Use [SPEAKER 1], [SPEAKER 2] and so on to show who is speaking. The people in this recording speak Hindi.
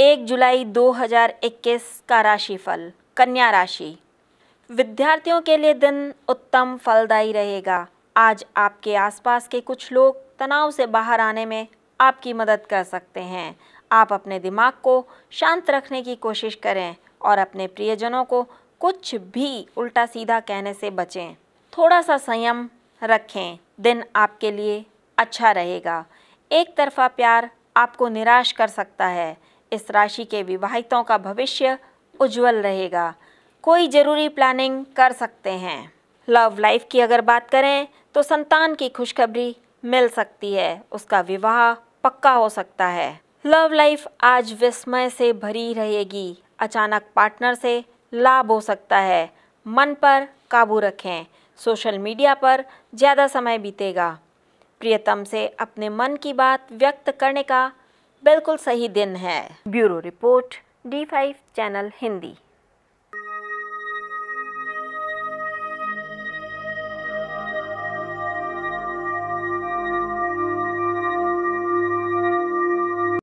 [SPEAKER 1] एक जुलाई 2021 का राशिफल कन्या राशि विद्यार्थियों के लिए दिन उत्तम फलदायी रहेगा आज आपके आसपास के कुछ लोग तनाव से बाहर आने में आपकी मदद कर सकते हैं आप अपने दिमाग को शांत रखने की कोशिश करें और अपने प्रियजनों को कुछ भी उल्टा सीधा कहने से बचें थोड़ा सा संयम रखें दिन आपके लिए अच्छा रहेगा एक तरफा प्यार आपको निराश कर सकता है इस राशि के विवाहितों का भविष्य उज्जवल रहेगा कोई ज़रूरी प्लानिंग कर सकते हैं लव लाइफ की अगर बात करें तो संतान की खुशखबरी मिल सकती है उसका विवाह पक्का हो सकता है लव लाइफ आज विस्मय से भरी रहेगी अचानक पार्टनर से लाभ हो सकता है मन पर काबू रखें सोशल मीडिया पर ज़्यादा समय बीतेगा प्रियतम से अपने मन की बात व्यक्त करने का बिल्कुल सही दिन है bureau report D five channel Hindi